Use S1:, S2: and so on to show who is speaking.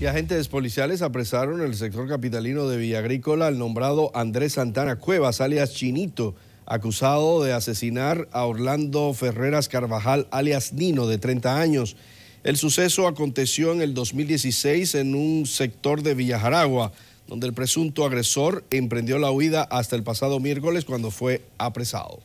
S1: Y agentes policiales apresaron en el sector capitalino de Villa Agrícola al nombrado Andrés Santana Cuevas, alias Chinito, acusado de asesinar a Orlando Ferreras Carvajal, alias Nino, de 30 años. El suceso aconteció en el 2016 en un sector de Villajaragua, donde el presunto agresor emprendió la huida hasta el pasado miércoles cuando fue apresado.